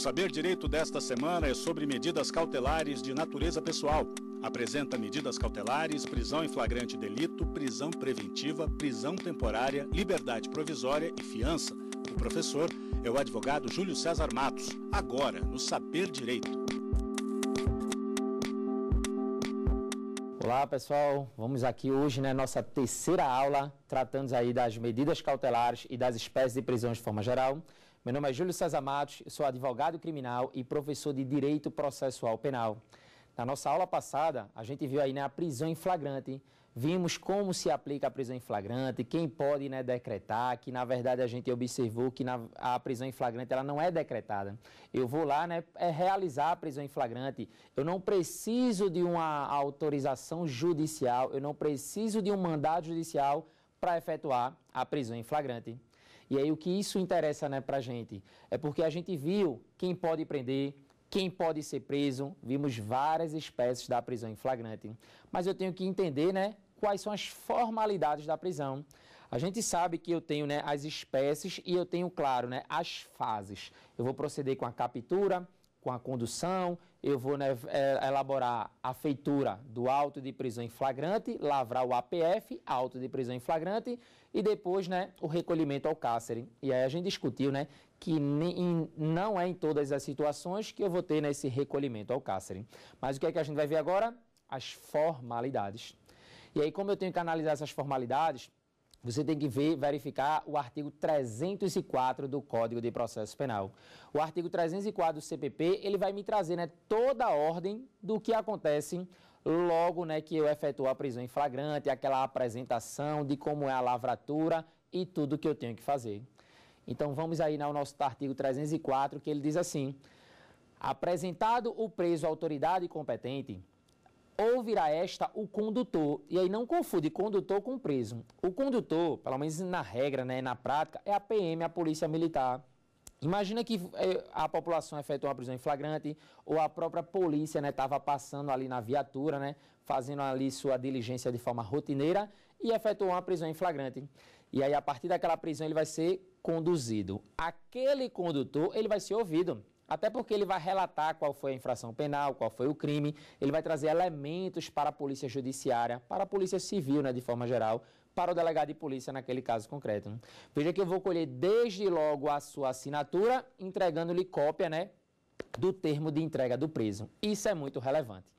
Saber Direito desta semana é sobre medidas cautelares de natureza pessoal. Apresenta medidas cautelares, prisão em flagrante delito, prisão preventiva, prisão temporária, liberdade provisória e fiança. O professor é o advogado Júlio César Matos, agora no Saber Direito. Olá pessoal, vamos aqui hoje na né, nossa terceira aula, tratando aí das medidas cautelares e das espécies de prisões de forma geral. Meu nome é Júlio César Matos, sou advogado criminal e professor de Direito Processual Penal. Na nossa aula passada, a gente viu aí né, a prisão em flagrante, vimos como se aplica a prisão em flagrante, quem pode né, decretar, que na verdade a gente observou que na, a prisão em flagrante ela não é decretada. Eu vou lá né, é realizar a prisão em flagrante, eu não preciso de uma autorização judicial, eu não preciso de um mandado judicial para efetuar a prisão em flagrante. E aí o que isso interessa né, para a gente é porque a gente viu quem pode prender, quem pode ser preso, vimos várias espécies da prisão em flagrante. Mas eu tenho que entender né, quais são as formalidades da prisão. A gente sabe que eu tenho né, as espécies e eu tenho, claro, né, as fases. Eu vou proceder com a captura, com a condução, eu vou né, é, elaborar a feitura do auto de prisão em flagrante, lavrar o APF, auto de prisão em flagrante, e depois né, o recolhimento ao cárcere. E aí a gente discutiu né, que nem, não é em todas as situações que eu vou ter né, esse recolhimento ao cárcere. Mas o que é que a gente vai ver agora? As formalidades. E aí, como eu tenho que analisar essas formalidades, você tem que ver, verificar o artigo 304 do Código de Processo Penal. O artigo 304 do CPP, ele vai me trazer né, toda a ordem do que acontece logo né, que eu efetuo a prisão em flagrante, aquela apresentação de como é a lavratura e tudo que eu tenho que fazer. Então vamos aí no né, nosso artigo 304, que ele diz assim: apresentado o preso à autoridade competente, ou virá esta o condutor. E aí não confunde condutor com preso. O condutor, pelo menos na regra, né, na prática, é a PM, a Polícia Militar. Imagina que eh, a população efetuou uma prisão em flagrante ou a própria polícia estava né, passando ali na viatura, né, fazendo ali sua diligência de forma rotineira e efetuou uma prisão em flagrante. E aí, a partir daquela prisão, ele vai ser conduzido. Aquele condutor, ele vai ser ouvido. Até porque ele vai relatar qual foi a infração penal, qual foi o crime, ele vai trazer elementos para a polícia judiciária, para a polícia civil, né, de forma geral, para o delegado de polícia naquele caso concreto. Né? Veja que eu vou colher desde logo a sua assinatura, entregando-lhe cópia, né, do termo de entrega do preso. Isso é muito relevante.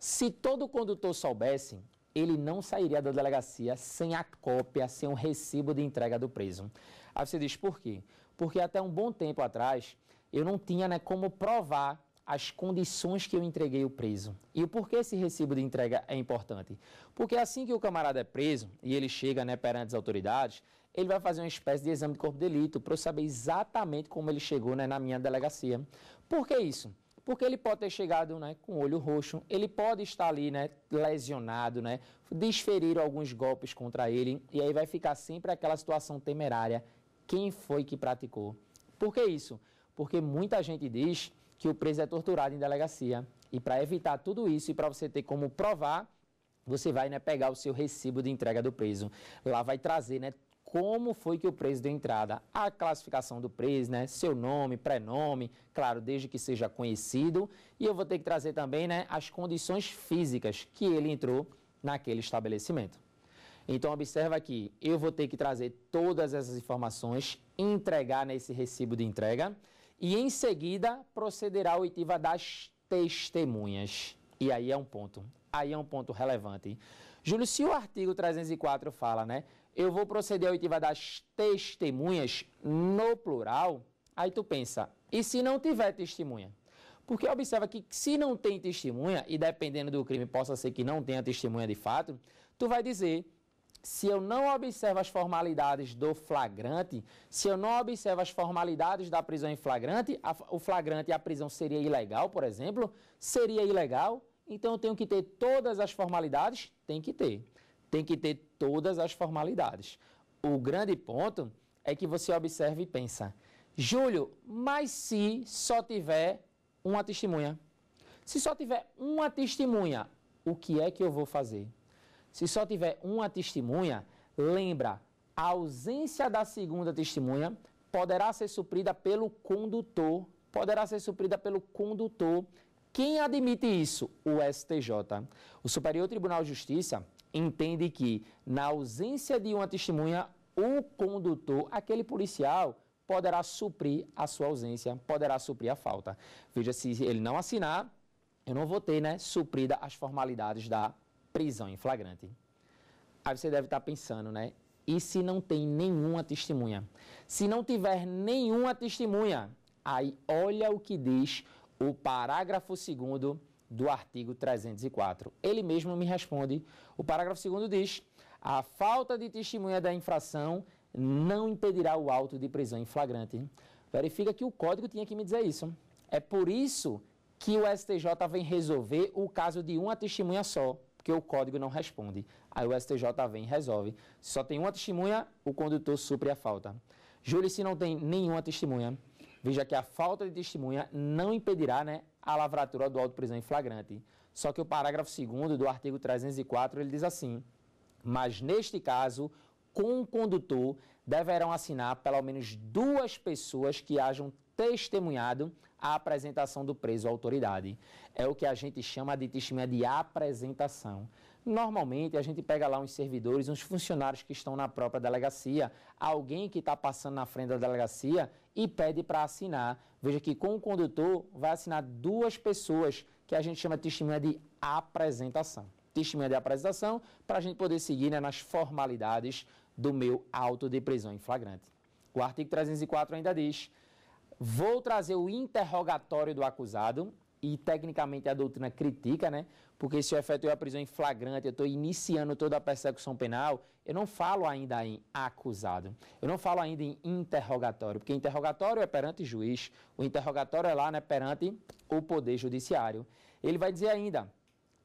Se todo condutor soubesse, ele não sairia da delegacia sem a cópia, sem o recibo de entrega do preso. Aí você diz por quê? Porque até um bom tempo atrás, eu não tinha né, como provar as condições que eu entreguei o preso. E o porquê esse recibo de entrega é importante? Porque assim que o camarada é preso e ele chega né, perante as autoridades, ele vai fazer uma espécie de exame de corpo de delito para eu saber exatamente como ele chegou né, na minha delegacia. Por que isso? Porque ele pode ter chegado né, com o olho roxo, ele pode estar ali né, lesionado, né, alguns golpes contra ele, e aí vai ficar sempre aquela situação temerária. Quem foi que praticou? Por que isso? porque muita gente diz que o preso é torturado em delegacia. E para evitar tudo isso e para você ter como provar, você vai né, pegar o seu recibo de entrega do preso. Lá vai trazer né, como foi que o preso deu entrada, a classificação do preso, né, seu nome, prenome, claro, desde que seja conhecido. E eu vou ter que trazer também né, as condições físicas que ele entrou naquele estabelecimento. Então, observa aqui, eu vou ter que trazer todas essas informações, entregar nesse recibo de entrega e em seguida procederá a oitiva das testemunhas. E aí é um ponto, aí é um ponto relevante. Júlio, se o artigo 304 fala, né, eu vou proceder a oitiva das testemunhas no plural, aí tu pensa, e se não tiver testemunha? Porque observa que se não tem testemunha, e dependendo do crime possa ser que não tenha testemunha de fato, tu vai dizer se eu não observo as formalidades do flagrante, se eu não observo as formalidades da prisão em flagrante, a, o flagrante e a prisão seria ilegal, por exemplo, seria ilegal, então eu tenho que ter todas as formalidades? Tem que ter. Tem que ter todas as formalidades. O grande ponto é que você observe e pensa, Júlio, mas se só tiver uma testemunha? Se só tiver uma testemunha, o que é que eu vou fazer? Se só tiver uma testemunha, lembra, a ausência da segunda testemunha poderá ser suprida pelo condutor, poderá ser suprida pelo condutor. Quem admite isso? O STJ. O Superior Tribunal de Justiça entende que, na ausência de uma testemunha, o condutor, aquele policial, poderá suprir a sua ausência, poderá suprir a falta. Veja, se ele não assinar, eu não vou ter né, suprida as formalidades da prisão em flagrante. Aí você deve estar pensando, né? E se não tem nenhuma testemunha? Se não tiver nenhuma testemunha, aí olha o que diz o parágrafo 2 do artigo 304. Ele mesmo me responde. O parágrafo 2 diz: a falta de testemunha da infração não impedirá o auto de prisão em flagrante. Verifica que o código tinha que me dizer isso. É por isso que o STJ vem resolver o caso de uma testemunha só porque o código não responde. Aí o STJ vem e resolve. Se só tem uma testemunha, o condutor supre a falta. Júlio, se não tem nenhuma testemunha, veja que a falta de testemunha não impedirá né, a lavratura do auto de prisão em flagrante. Só que o parágrafo 2 do artigo 304, ele diz assim, mas neste caso, com o condutor, deverão assinar pelo menos duas pessoas que hajam testemunhado a apresentação do preso à autoridade. É o que a gente chama de testemunha de apresentação. Normalmente, a gente pega lá uns servidores, uns funcionários que estão na própria delegacia, alguém que está passando na frente da delegacia e pede para assinar. Veja que com o condutor vai assinar duas pessoas, que a gente chama de testemunha de apresentação. Testemunha de apresentação, para a gente poder seguir né, nas formalidades do meu auto de prisão em flagrante. O artigo 304 ainda diz Vou trazer o interrogatório do acusado, e tecnicamente a doutrina critica, né? Porque se eu efetuei é a prisão em flagrante, eu estou iniciando toda a persecução penal, eu não falo ainda em acusado, eu não falo ainda em interrogatório, porque interrogatório é perante juiz, o interrogatório é lá, né, perante o Poder Judiciário. Ele vai dizer ainda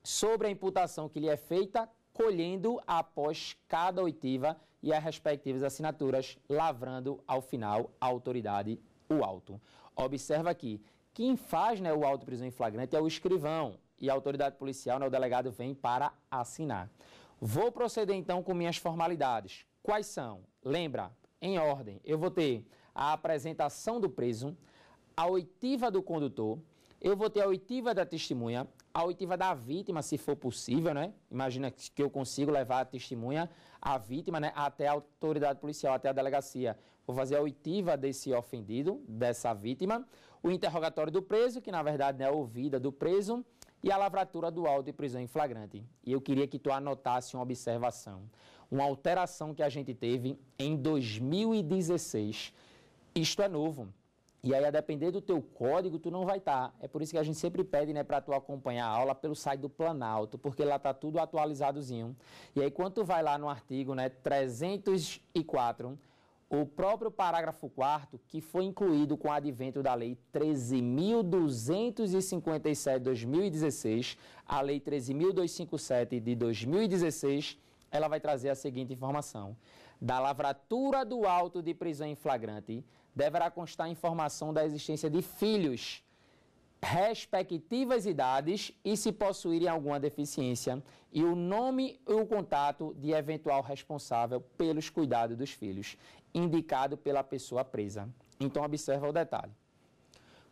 sobre a imputação que lhe é feita, colhendo após cada oitiva e as respectivas assinaturas, lavrando ao final a autoridade o auto. Observa aqui, quem faz né, o auto de prisão em flagrante é o escrivão e a autoridade policial, né, o delegado, vem para assinar. Vou proceder então com minhas formalidades. Quais são? Lembra, em ordem, eu vou ter a apresentação do preso, a oitiva do condutor, eu vou ter a oitiva da testemunha, a oitiva da vítima, se for possível, né? Imagina que eu consigo levar a testemunha, a vítima, né, até a autoridade policial, até a delegacia vou fazer a oitiva desse ofendido, dessa vítima, o interrogatório do preso, que na verdade né, é a ouvida do preso, e a lavratura do auto de prisão em flagrante. E eu queria que tu anotasse uma observação, uma alteração que a gente teve em 2016. Isto é novo. E aí, a depender do teu código, tu não vai estar. Tá. É por isso que a gente sempre pede, né, para tu acompanhar a aula pelo site do Planalto, porque lá tá tudo atualizadozinho. E aí, quando tu vai lá no artigo, né, 304, o próprio parágrafo 4 que foi incluído com o advento da Lei 13.257 de 2016, a Lei 13.257 de 2016, ela vai trazer a seguinte informação. Da lavratura do auto de prisão em flagrante, deverá constar informação da existência de filhos, respectivas idades e se possuírem alguma deficiência, e o nome e o contato de eventual responsável pelos cuidados dos filhos indicado pela pessoa presa. Então, observa o detalhe.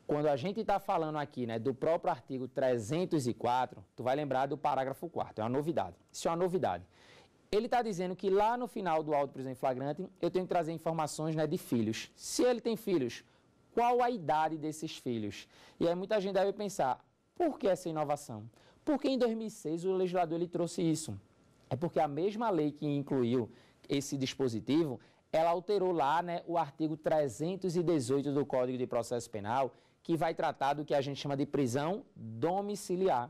Quando a gente está falando aqui né, do próprio artigo 304, tu vai lembrar do parágrafo 4, é uma novidade. Isso é uma novidade. Ele está dizendo que lá no final do auto prisão em flagrante, eu tenho que trazer informações né, de filhos. Se ele tem filhos, qual a idade desses filhos? E aí muita gente deve pensar, por que essa inovação? Porque em 2006 o legislador ele trouxe isso. É porque a mesma lei que incluiu esse dispositivo, ela alterou lá né, o artigo 318 do Código de Processo Penal, que vai tratar do que a gente chama de prisão domiciliar.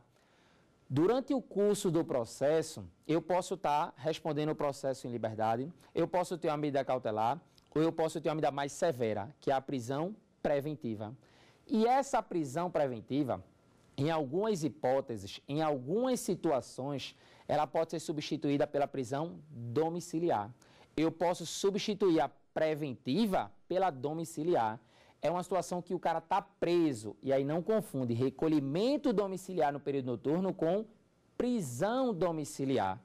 Durante o curso do processo, eu posso estar tá respondendo o processo em liberdade, eu posso ter uma medida cautelar ou eu posso ter uma medida mais severa, que é a prisão preventiva. E essa prisão preventiva, em algumas hipóteses, em algumas situações, ela pode ser substituída pela prisão domiciliar eu posso substituir a preventiva pela domiciliar. É uma situação que o cara está preso e aí não confunde recolhimento domiciliar no período noturno com prisão domiciliar.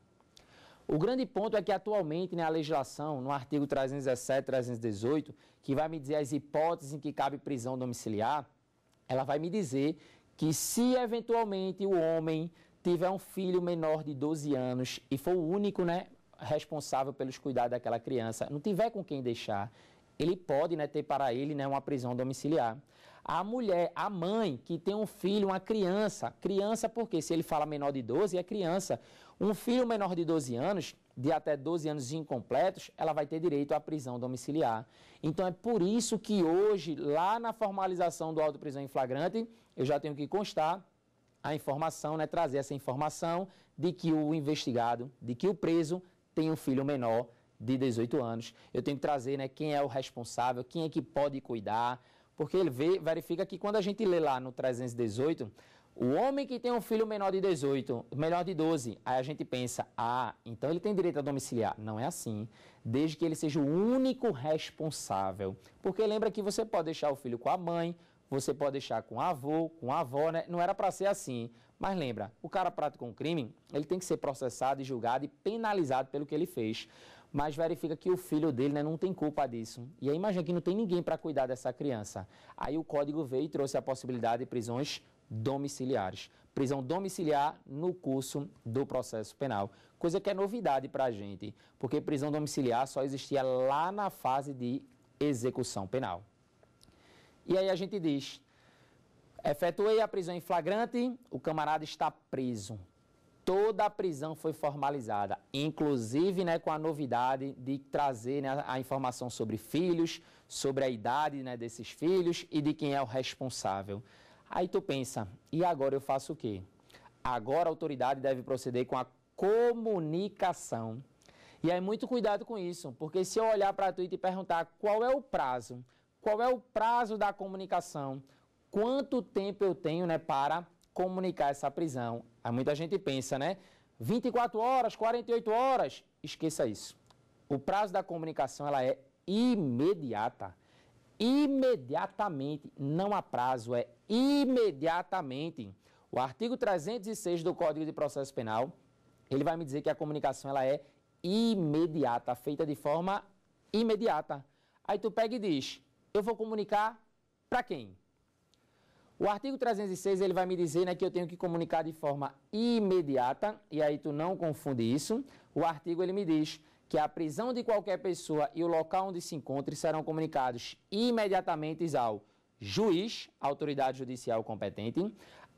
O grande ponto é que atualmente né, a legislação, no artigo 317, 318, que vai me dizer as hipóteses em que cabe prisão domiciliar, ela vai me dizer que se eventualmente o homem tiver um filho menor de 12 anos e for o único né, responsável pelos cuidados daquela criança não tiver com quem deixar, ele pode né, ter para ele né, uma prisão domiciliar. A mulher, a mãe que tem um filho, uma criança, criança porque se ele fala menor de 12, é criança. Um filho menor de 12 anos, de até 12 anos incompletos, ela vai ter direito à prisão domiciliar. Então é por isso que hoje, lá na formalização do auto prisão em flagrante, eu já tenho que constar a informação, né, trazer essa informação de que o investigado, de que o preso tem um filho menor de 18 anos. Eu tenho que trazer né, quem é o responsável, quem é que pode cuidar, porque ele vê, verifica que quando a gente lê lá no 318, o homem que tem um filho menor de 18, menor de 12, aí a gente pensa, ah, então ele tem direito a domiciliar. Não é assim, desde que ele seja o único responsável. Porque lembra que você pode deixar o filho com a mãe, você pode deixar com o avô, com a avó, né? Não era para ser assim. Mas lembra, o cara praticou um crime, ele tem que ser processado julgado e penalizado pelo que ele fez. Mas verifica que o filho dele né, não tem culpa disso. E aí imagina que não tem ninguém para cuidar dessa criança. Aí o código veio e trouxe a possibilidade de prisões domiciliares. Prisão domiciliar no curso do processo penal. Coisa que é novidade para a gente, porque prisão domiciliar só existia lá na fase de execução penal. E aí a gente diz, Efetuei a prisão em flagrante, o camarada está preso. Toda a prisão foi formalizada, inclusive né, com a novidade de trazer né, a informação sobre filhos, sobre a idade né, desses filhos e de quem é o responsável. Aí tu pensa, e agora eu faço o quê? Agora a autoridade deve proceder com a comunicação. E aí muito cuidado com isso, porque se eu olhar para tu e te perguntar qual é o prazo, qual é o prazo da comunicação, quanto tempo eu tenho né, para comunicar essa prisão. Aí muita gente pensa, né? 24 horas, 48 horas. Esqueça isso. O prazo da comunicação ela é imediata. Imediatamente, não há prazo, é imediatamente. O artigo 306 do Código de Processo Penal, ele vai me dizer que a comunicação ela é imediata, feita de forma imediata. Aí tu pega e diz: "Eu vou comunicar para quem?" O artigo 306 ele vai me dizer né, que eu tenho que comunicar de forma imediata, e aí tu não confunde isso. O artigo ele me diz que a prisão de qualquer pessoa e o local onde se encontre serão comunicados imediatamente ao juiz, autoridade judicial competente,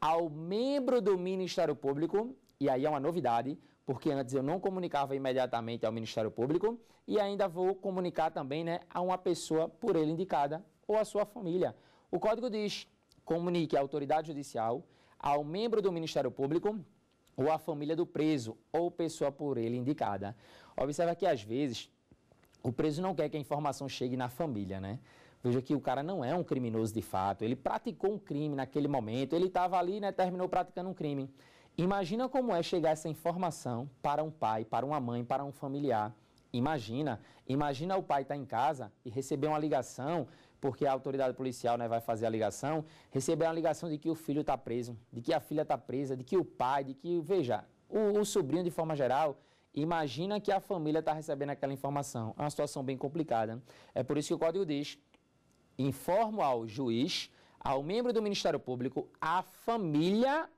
ao membro do Ministério Público, e aí é uma novidade, porque antes eu não comunicava imediatamente ao Ministério Público, e ainda vou comunicar também né, a uma pessoa por ele indicada ou a sua família. O código diz comunique à autoridade judicial, ao membro do Ministério Público ou à família do preso ou pessoa por ele indicada. Observa que às vezes o preso não quer que a informação chegue na família, né? Veja que o cara não é um criminoso de fato, ele praticou um crime naquele momento, ele estava ali, né, terminou praticando um crime. Imagina como é chegar essa informação para um pai, para uma mãe, para um familiar. Imagina, imagina o pai estar tá em casa e receber uma ligação porque a autoridade policial né, vai fazer a ligação, receber uma ligação de que o filho está preso, de que a filha está presa, de que o pai, de que, veja, o, o sobrinho de forma geral, imagina que a família está recebendo aquela informação. É uma situação bem complicada. É por isso que o código diz, informo ao juiz, ao membro do Ministério Público, a família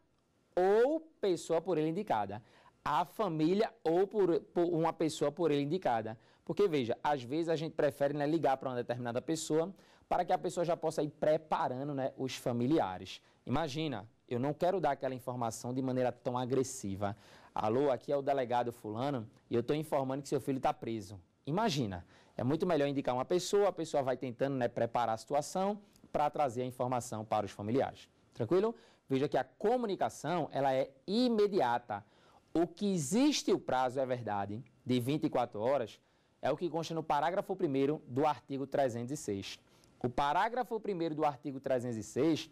ou pessoa por ele indicada. A família ou por, por uma pessoa por ele indicada. Porque, veja, às vezes a gente prefere né, ligar para uma determinada pessoa para que a pessoa já possa ir preparando né, os familiares. Imagina, eu não quero dar aquela informação de maneira tão agressiva. Alô, aqui é o delegado fulano e eu estou informando que seu filho está preso. Imagina, é muito melhor indicar uma pessoa, a pessoa vai tentando né, preparar a situação para trazer a informação para os familiares. Tranquilo? Veja que a comunicação ela é imediata. O que existe o prazo é verdade de 24 horas, é o que consta no parágrafo 1 do artigo 306. O parágrafo 1 do artigo 306,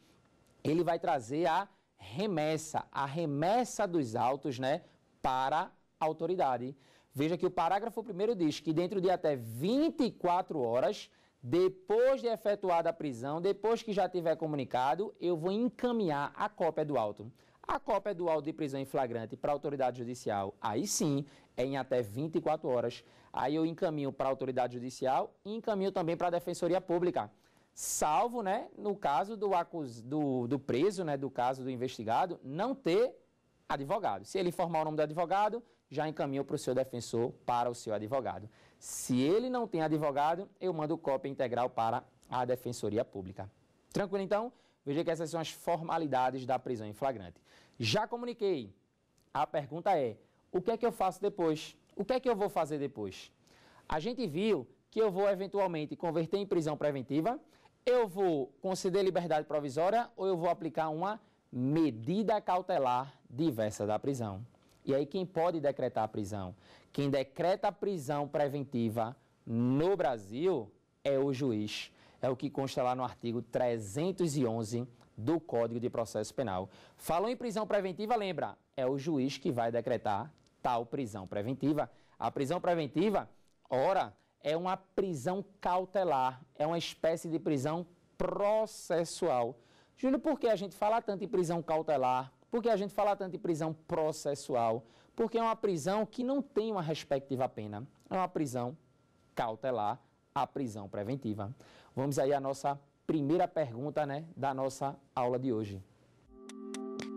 ele vai trazer a remessa, a remessa dos autos, né, para a autoridade. Veja que o parágrafo 1 diz que dentro de até 24 horas, depois de efetuada a prisão, depois que já tiver comunicado, eu vou encaminhar a cópia do auto. A cópia do auto de prisão em flagrante para a autoridade judicial, aí sim, em até 24 horas. Aí eu encaminho para a autoridade judicial e encaminho também para a defensoria pública. Salvo, né, no caso do, acus, do, do preso, né, do caso do investigado, não ter advogado. Se ele informar o nome do advogado, já encaminho para o seu defensor, para o seu advogado. Se ele não tem advogado, eu mando cópia integral para a Defensoria Pública. Tranquilo então? Veja que essas são as formalidades da prisão em flagrante. Já comuniquei. A pergunta é: o que é que eu faço depois? O que é que eu vou fazer depois? A gente viu que eu vou eventualmente converter em prisão preventiva, eu vou conceder liberdade provisória ou eu vou aplicar uma medida cautelar diversa da prisão. E aí quem pode decretar a prisão? Quem decreta a prisão preventiva no Brasil é o juiz. É o que consta lá no artigo 311 do Código de Processo Penal. Falou em prisão preventiva, lembra? É o juiz que vai decretar tal prisão preventiva. A prisão preventiva, ora, é uma prisão cautelar, é uma espécie de prisão processual. Júnior, por que a gente fala tanto em prisão cautelar? Por que a gente fala tanto em prisão processual? Porque é uma prisão que não tem uma respectiva pena. É uma prisão cautelar, a prisão preventiva. Vamos aí à nossa primeira pergunta né, da nossa aula de hoje.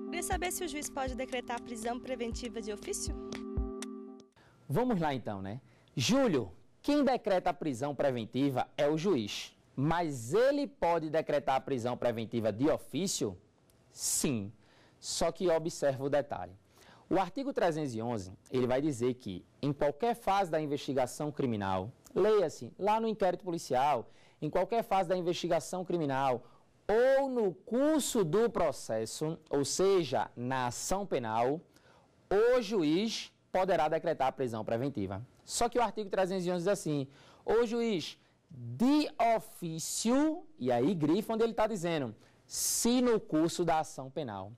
Queria saber se o juiz pode decretar prisão preventiva de ofício? Vamos lá então, né? Júlio, quem decreta a prisão preventiva é o juiz, mas ele pode decretar a prisão preventiva de ofício? Sim, só que observa o detalhe. O artigo 311, ele vai dizer que em qualquer fase da investigação criminal, leia-se lá no inquérito policial, em qualquer fase da investigação criminal ou no curso do processo, ou seja, na ação penal, o juiz poderá decretar a prisão preventiva. Só que o artigo 311 diz assim: o juiz de ofício, e aí grifa onde ele está dizendo, se no curso da ação penal.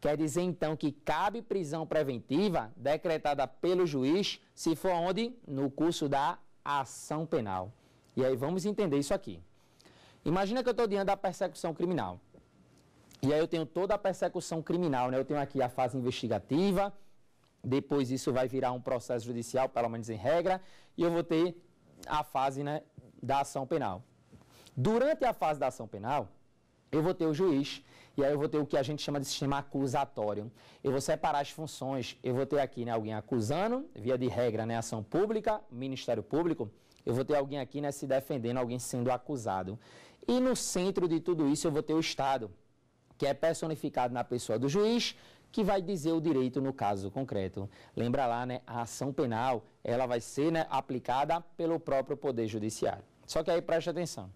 Quer dizer então que cabe prisão preventiva decretada pelo juiz, se for onde? No curso da ação penal. E aí vamos entender isso aqui. Imagina que eu estou diante da persecução criminal. E aí eu tenho toda a persecução criminal, né? Eu tenho aqui a fase investigativa, depois isso vai virar um processo judicial, pelo menos em regra, e eu vou ter a fase né, da ação penal. Durante a fase da ação penal, eu vou ter o juiz, e aí eu vou ter o que a gente chama de sistema acusatório. Eu vou separar as funções, eu vou ter aqui né, alguém acusando, via de regra, né, ação pública, Ministério Público, eu vou ter alguém aqui né, se defendendo, alguém sendo acusado. E no centro de tudo isso eu vou ter o Estado, que é personificado na pessoa do juiz, que vai dizer o direito no caso concreto. Lembra lá, né? A ação penal, ela vai ser né, aplicada pelo próprio Poder Judiciário. Só que aí preste atenção.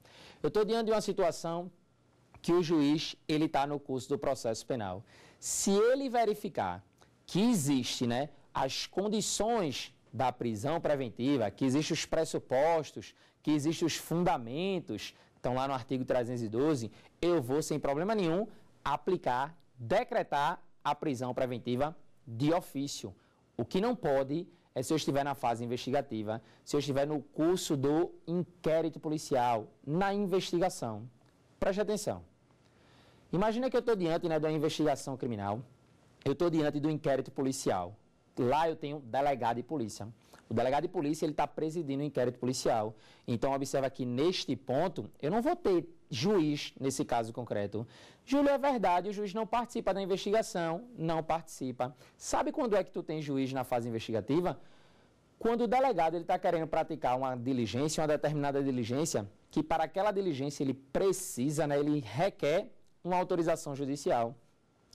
Eu estou diante de uma situação que o juiz ele está no curso do processo penal. Se ele verificar que existe, né, as condições da prisão preventiva, que existem os pressupostos, que existem os fundamentos, estão lá no artigo 312, eu vou sem problema nenhum aplicar, decretar a prisão preventiva de ofício. O que não pode é se eu estiver na fase investigativa, se eu estiver no curso do inquérito policial, na investigação. Preste atenção. Imagina que eu estou diante né, da investigação criminal, eu estou diante do inquérito policial. Lá eu tenho delegado de polícia. O delegado de polícia ele está presidindo o um inquérito policial. Então observa que neste ponto eu não vou ter juiz nesse caso concreto. Júlio, é verdade, o juiz não participa da investigação, não participa. Sabe quando é que tu tem juiz na fase investigativa? Quando o delegado ele está querendo praticar uma diligência, uma determinada diligência, que para aquela diligência ele precisa, né, ele requer uma autorização judicial.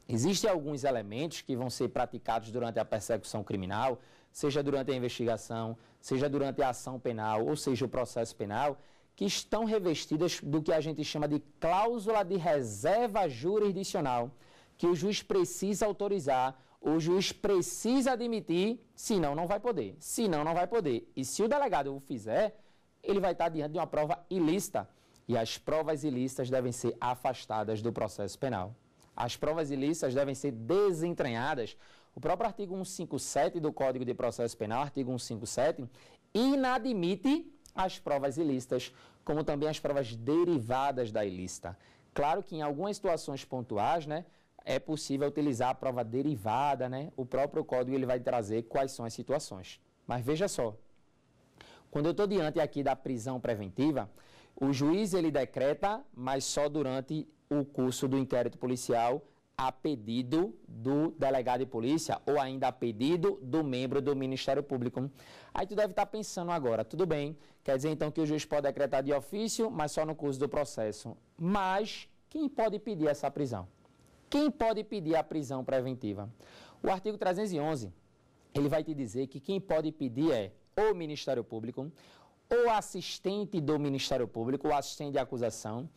Existem alguns elementos que vão ser praticados durante a persecução criminal, seja durante a investigação, seja durante a ação penal, ou seja, o processo penal, que estão revestidas do que a gente chama de cláusula de reserva jurisdicional, que o juiz precisa autorizar, o juiz precisa admitir, senão não vai poder, senão não vai poder. E se o delegado o fizer, ele vai estar diante de uma prova ilícita, e as provas ilícitas devem ser afastadas do processo penal as provas ilícitas devem ser desentranhadas. O próprio artigo 157 do Código de Processo Penal, artigo 157, inadmite as provas ilícitas, como também as provas derivadas da ilícita. Claro que em algumas situações pontuais, né, é possível utilizar a prova derivada, né? O próprio código ele vai trazer quais são as situações. Mas veja só, quando eu estou diante aqui da prisão preventiva, o juiz ele decreta, mas só durante o curso do inquérito policial a pedido do delegado de polícia ou ainda a pedido do membro do Ministério Público. Aí tu deve estar tá pensando agora, tudo bem, quer dizer então que o juiz pode decretar de ofício, mas só no curso do processo. Mas quem pode pedir essa prisão? Quem pode pedir a prisão preventiva? O artigo 311, ele vai te dizer que quem pode pedir é o Ministério Público, ou assistente do Ministério Público, o assistente de acusação,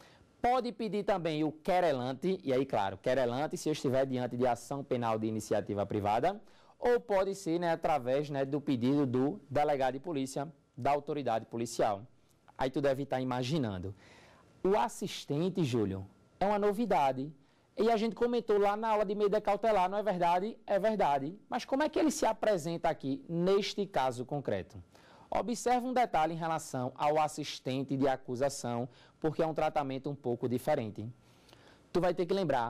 Pode pedir também o querelante, e aí, claro, querelante se estiver diante de ação penal de iniciativa privada, ou pode ser né, através né, do pedido do delegado de polícia, da autoridade policial. Aí tu deve estar imaginando. O assistente, Júlio, é uma novidade. E a gente comentou lá na aula de medida cautelar, não é verdade? É verdade. Mas como é que ele se apresenta aqui neste caso concreto? Observe um detalhe em relação ao assistente de acusação, porque é um tratamento um pouco diferente. Tu vai ter que lembrar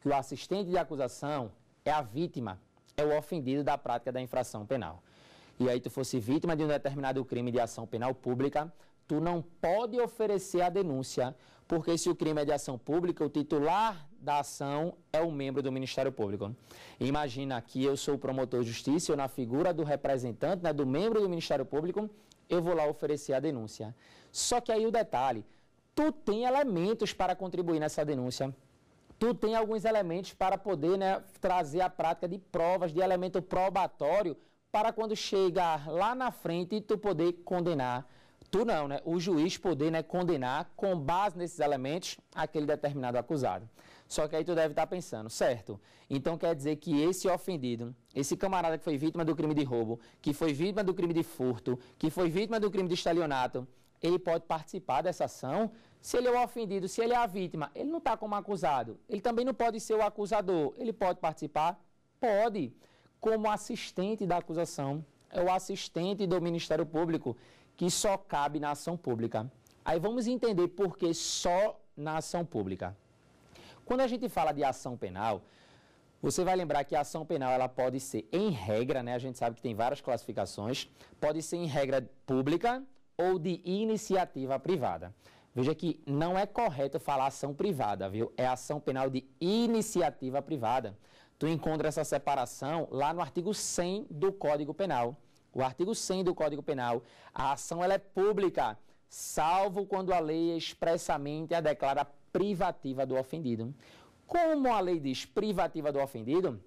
que o assistente de acusação é a vítima, é o ofendido da prática da infração penal. E aí tu fosse vítima de um determinado crime de ação penal pública, tu não pode oferecer a denúncia, porque se o crime é de ação pública, o titular da ação é o membro do Ministério Público. Imagina que eu sou o promotor de justiça, eu na figura do representante, né, do membro do Ministério Público, eu vou lá oferecer a denúncia. Só que aí o detalhe, tu tem elementos para contribuir nessa denúncia. Tu tem alguns elementos para poder né, trazer a prática de provas, de elemento probatório, para quando chegar lá na frente tu poder condenar. Tu não, né? O juiz poder né, condenar com base nesses elementos aquele determinado acusado. Só que aí tu deve estar tá pensando, certo? Então quer dizer que esse ofendido, esse camarada que foi vítima do crime de roubo, que foi vítima do crime de furto, que foi vítima do crime de estelionato, ele pode participar dessa ação? Se ele é o ofendido, se ele é a vítima, ele não está como acusado. Ele também não pode ser o acusador. Ele pode participar? Pode. Como assistente da acusação, é o assistente do Ministério Público, que só cabe na ação pública. Aí vamos entender por que só na ação pública. Quando a gente fala de ação penal, você vai lembrar que a ação penal ela pode ser em regra, né? A gente sabe que tem várias classificações, pode ser em regra pública ou de iniciativa privada. Veja que não é correto falar ação privada, viu? É ação penal de iniciativa privada. Tu encontra essa separação lá no artigo 100 do Código Penal. O artigo 100 do Código Penal, a ação ela é pública, salvo quando a lei é expressamente a declara privativa do ofendido. Como a lei diz privativa do ofendido,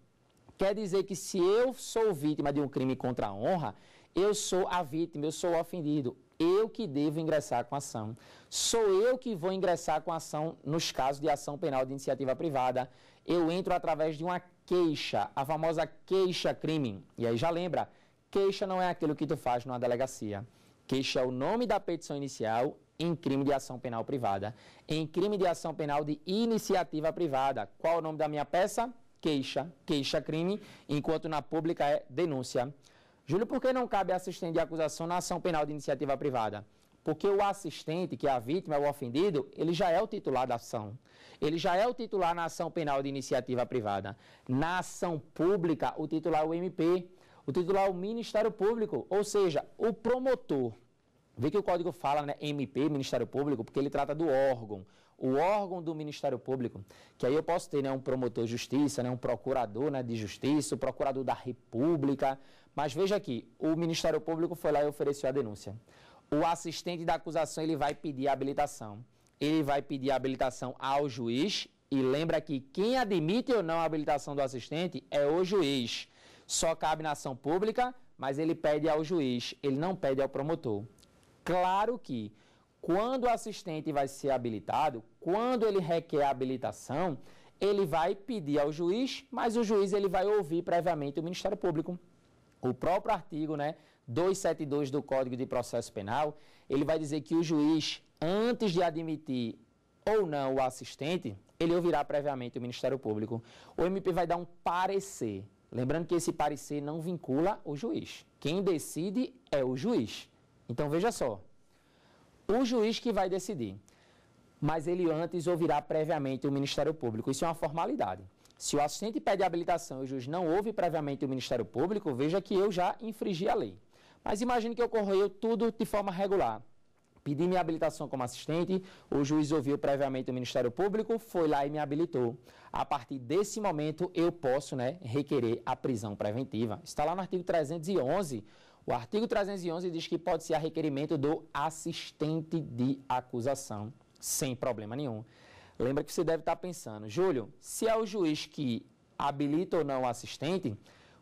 quer dizer que se eu sou vítima de um crime contra a honra, eu sou a vítima, eu sou o ofendido eu que devo ingressar com a ação. Sou eu que vou ingressar com a ação nos casos de ação penal de iniciativa privada. Eu entro através de uma queixa, a famosa queixa-crime. E aí já lembra, queixa não é aquilo que tu faz numa delegacia. Queixa é o nome da petição inicial em crime de ação penal privada. Em crime de ação penal de iniciativa privada. Qual é o nome da minha peça? Queixa. Queixa-crime, enquanto na pública é denúncia. Júlio, por que não cabe assistente de acusação na ação penal de iniciativa privada? Porque o assistente, que é a vítima, é o ofendido, ele já é o titular da ação. Ele já é o titular na ação penal de iniciativa privada. Na ação pública, o titular é o MP, o titular é o Ministério Público, ou seja, o promotor. Vê que o código fala né, MP, Ministério Público, porque ele trata do órgão. O órgão do Ministério Público, que aí eu posso ter né, um promotor de justiça, né, um procurador né, de justiça, o um procurador da República. Mas veja aqui, o Ministério Público foi lá e ofereceu a denúncia. O assistente da acusação ele vai pedir a habilitação. Ele vai pedir a habilitação ao juiz. E lembra que quem admite ou não a habilitação do assistente é o juiz. Só cabe na ação pública, mas ele pede ao juiz, ele não pede ao promotor. Claro que quando o assistente vai ser habilitado, quando ele requer habilitação, ele vai pedir ao juiz, mas o juiz ele vai ouvir previamente o Ministério Público. O próprio artigo, né, 272 do Código de Processo Penal, ele vai dizer que o juiz, antes de admitir ou não o assistente, ele ouvirá previamente o Ministério Público. O MP vai dar um parecer. Lembrando que esse parecer não vincula o juiz. Quem decide é o juiz. Então veja só. O juiz que vai decidir, mas ele antes ouvirá previamente o Ministério Público. Isso é uma formalidade. Se o assistente pede habilitação e o juiz não ouve previamente o Ministério Público, veja que eu já infringi a lei. Mas imagine que ocorreu tudo de forma regular. Pedi minha habilitação como assistente, o juiz ouviu previamente o Ministério Público, foi lá e me habilitou. A partir desse momento, eu posso né, requerer a prisão preventiva. Está lá no artigo 311 o artigo 311 diz que pode ser a requerimento do assistente de acusação, sem problema nenhum. Lembra que você deve estar pensando, Júlio, se é o juiz que habilita ou não o assistente,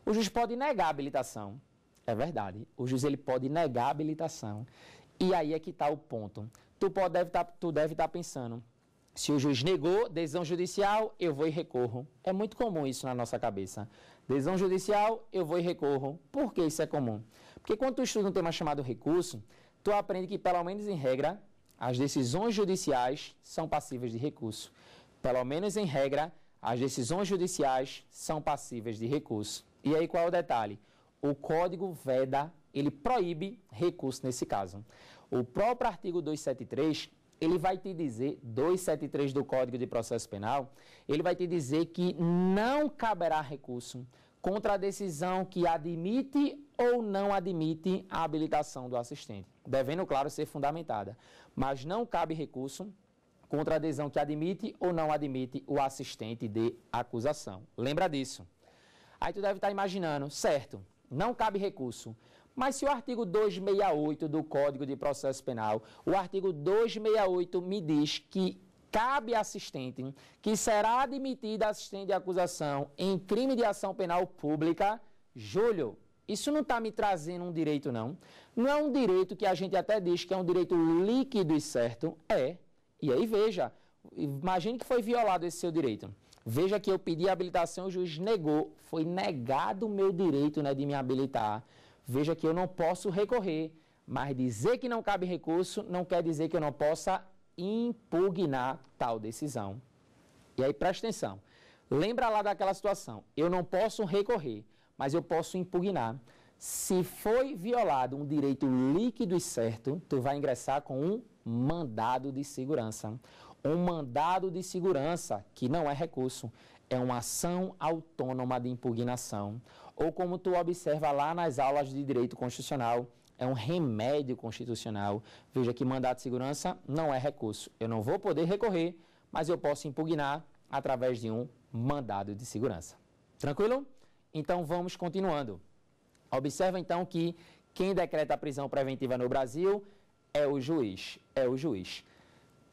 o juiz pode negar a habilitação. É verdade. O juiz ele pode negar a habilitação. E aí é que está o ponto. Tu, pode, deve estar, tá, tu deve estar tá pensando, se o juiz negou decisão judicial, eu vou e recorro. É muito comum isso na nossa cabeça. Decisão judicial, eu vou e recorro. Por que isso é comum? Porque quando tu estuda um tema chamado recurso, tu aprende que, pelo menos em regra, as decisões judiciais são passíveis de recurso. Pelo menos em regra, as decisões judiciais são passíveis de recurso. E aí qual é o detalhe? O Código Veda, ele proíbe recurso nesse caso. O próprio artigo 273, ele vai te dizer, 273 do Código de Processo Penal, ele vai te dizer que não caberá recurso contra a decisão que admite ou não admite a habilitação do assistente, devendo, claro, ser fundamentada. Mas não cabe recurso contra a decisão que admite ou não admite o assistente de acusação. Lembra disso. Aí tu deve estar imaginando, certo, não cabe recurso. Mas se o artigo 268 do Código de Processo Penal, o artigo 268 me diz que cabe assistente que será admitida assistente de acusação em crime de ação penal pública, Júlio, isso não está me trazendo um direito, não. Não é um direito que a gente até diz que é um direito líquido e certo. É. E aí veja, imagine que foi violado esse seu direito. Veja que eu pedi habilitação, o juiz negou. Foi negado o meu direito né, de me habilitar. Veja que eu não posso recorrer. Mas dizer que não cabe recurso não quer dizer que eu não possa impugnar tal decisão. E aí presta atenção. Lembra lá daquela situação. Eu não posso recorrer, mas eu posso impugnar. Se foi violado um direito líquido e certo, tu vai ingressar com um mandado de segurança. Um mandado de segurança, que não é recurso, é uma ação autônoma de impugnação. Ou como tu observa lá nas aulas de direito constitucional, é um remédio constitucional. Veja que mandado de segurança não é recurso. Eu não vou poder recorrer, mas eu posso impugnar através de um mandado de segurança. Tranquilo? Então vamos continuando. Observa então que quem decreta a prisão preventiva no Brasil é o juiz, é o juiz.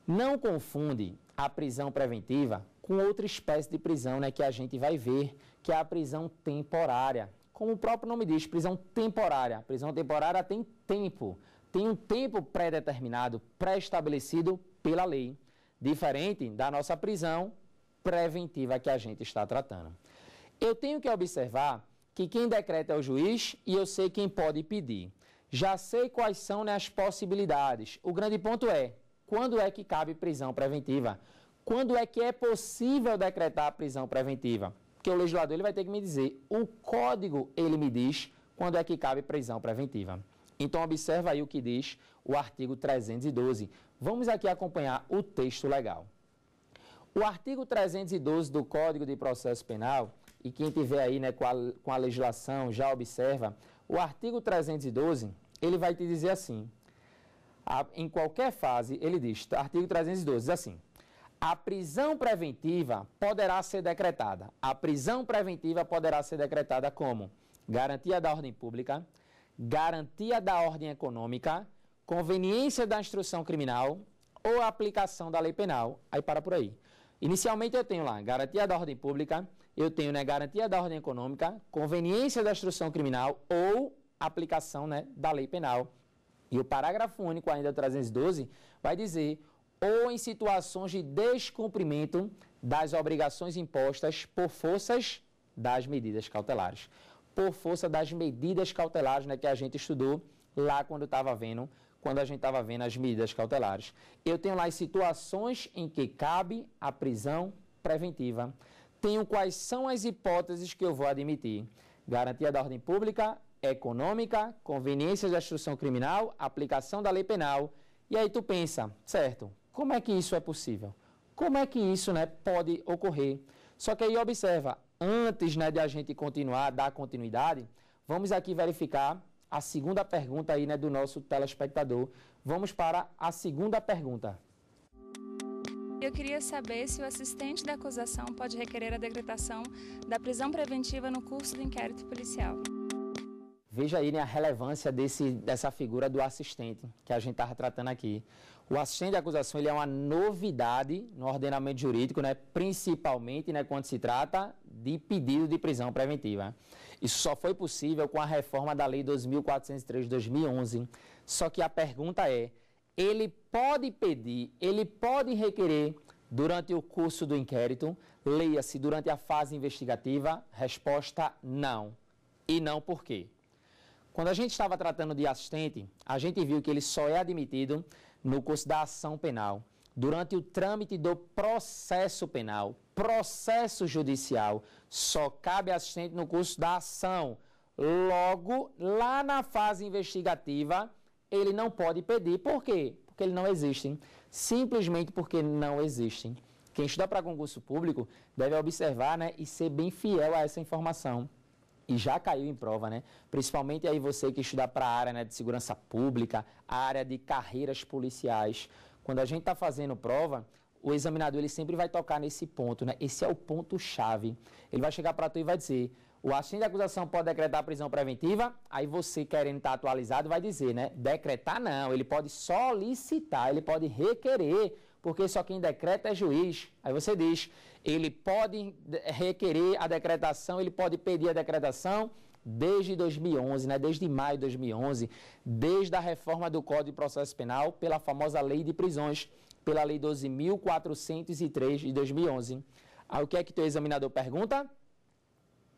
Não confunde a prisão preventiva com outra espécie de prisão, né, que a gente vai ver, que é a prisão temporária como o próprio nome diz, prisão temporária. Prisão temporária tem tempo, tem um tempo pré-determinado, pré-estabelecido pela lei, diferente da nossa prisão preventiva que a gente está tratando. Eu tenho que observar que quem decreta é o juiz e eu sei quem pode pedir. Já sei quais são né, as possibilidades. O grande ponto é: quando é que cabe prisão preventiva? Quando é que é possível decretar a prisão preventiva? que o legislador ele vai ter que me dizer, o código ele me diz quando é que cabe prisão preventiva. Então observa aí o que diz o artigo 312. Vamos aqui acompanhar o texto legal. O artigo 312 do Código de Processo Penal, e quem tiver aí né, com, a, com a legislação já observa, o artigo 312, ele vai te dizer assim, a, em qualquer fase, ele diz, artigo 312 diz assim, a prisão preventiva poderá ser decretada. A prisão preventiva poderá ser decretada como garantia da ordem pública, garantia da ordem econômica, conveniência da instrução criminal ou aplicação da lei penal. Aí para por aí. Inicialmente eu tenho lá garantia da ordem pública, eu tenho né, garantia da ordem econômica, conveniência da instrução criminal ou aplicação né, da lei penal. E o parágrafo único ainda 312 vai dizer ou em situações de descumprimento das obrigações impostas por forças das medidas cautelares. Por força das medidas cautelares, né, que a gente estudou lá quando estava vendo, quando a gente estava vendo as medidas cautelares. Eu tenho lá as situações em que cabe a prisão preventiva. Tenho quais são as hipóteses que eu vou admitir. Garantia da ordem pública, econômica, conveniência da instrução criminal, aplicação da lei penal. E aí tu pensa, certo? Como é que isso é possível? Como é que isso né, pode ocorrer? Só que aí observa, antes né, de a gente continuar, dar continuidade, vamos aqui verificar a segunda pergunta aí, né, do nosso telespectador. Vamos para a segunda pergunta. Eu queria saber se o assistente da acusação pode requerer a decretação da prisão preventiva no curso do inquérito policial. Veja aí né, a relevância desse, dessa figura do assistente que a gente estava tratando aqui. O assistente de acusação ele é uma novidade no ordenamento jurídico, né, principalmente né, quando se trata de pedido de prisão preventiva. Isso só foi possível com a reforma da Lei 2403 de 2011. Só que a pergunta é: ele pode pedir, ele pode requerer durante o curso do inquérito? Leia-se durante a fase investigativa? Resposta: não. E não por quê? Quando a gente estava tratando de assistente, a gente viu que ele só é admitido no curso da ação penal, durante o trâmite do processo penal, processo judicial, só cabe assistente no curso da ação. Logo, lá na fase investigativa, ele não pode pedir. Por quê? Porque ele não existe. Simplesmente porque não existem. Quem estuda para concurso público deve observar né, e ser bem fiel a essa informação e já caiu em prova, né? Principalmente aí você que estuda para a área né, de segurança pública, a área de carreiras policiais. Quando a gente está fazendo prova, o examinador ele sempre vai tocar nesse ponto, né? Esse é o ponto chave. Ele vai chegar para tu e vai dizer: o agente de acusação pode decretar prisão preventiva. Aí você querendo estar tá atualizado vai dizer, né? Decretar não, ele pode solicitar, ele pode requerer, porque só quem decreta é juiz. Aí você diz: ele pode requerer a decretação, ele pode pedir a decretação desde 2011, né, desde maio de 2011, desde a reforma do Código de Processo Penal pela famosa Lei de Prisões, pela Lei 12.403 de 2011. Aí o que é que o examinador pergunta?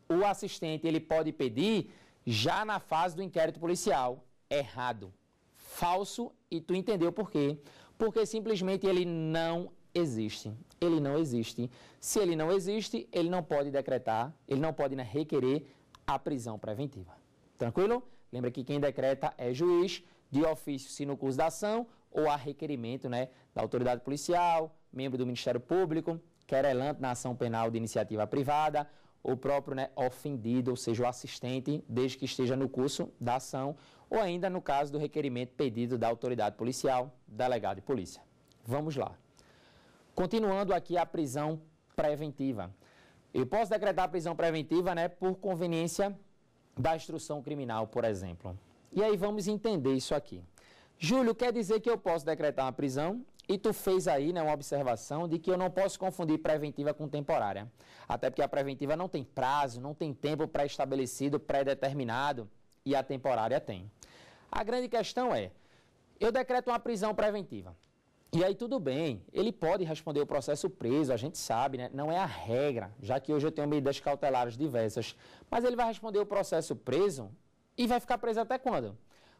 O assistente ele pode pedir já na fase do inquérito policial. Errado, falso e tu entendeu por quê? Porque simplesmente ele não existe. Ele não existe. Se ele não existe, ele não pode decretar, ele não pode né, requerer a prisão preventiva. Tranquilo? Lembra que quem decreta é juiz, de ofício, se no curso da ação, ou a requerimento né, da autoridade policial, membro do Ministério Público, querelante na ação penal de iniciativa privada, o próprio né, ofendido, ou seja, o assistente, desde que esteja no curso da ação, ou ainda no caso do requerimento pedido da autoridade policial, delegado de polícia. Vamos lá. Continuando aqui a prisão preventiva. Eu posso decretar a prisão preventiva né, por conveniência da instrução criminal, por exemplo. E aí vamos entender isso aqui. Júlio, quer dizer que eu posso decretar uma prisão? E tu fez aí né, uma observação de que eu não posso confundir preventiva com temporária. Até porque a preventiva não tem prazo, não tem tempo pré-estabelecido, pré-determinado, e a temporária tem. A grande questão é, eu decreto uma prisão preventiva. E aí tudo bem, ele pode responder o processo preso, a gente sabe, né? não é a regra, já que hoje eu tenho medidas cautelares diversas, mas ele vai responder o processo preso e vai ficar preso até quando?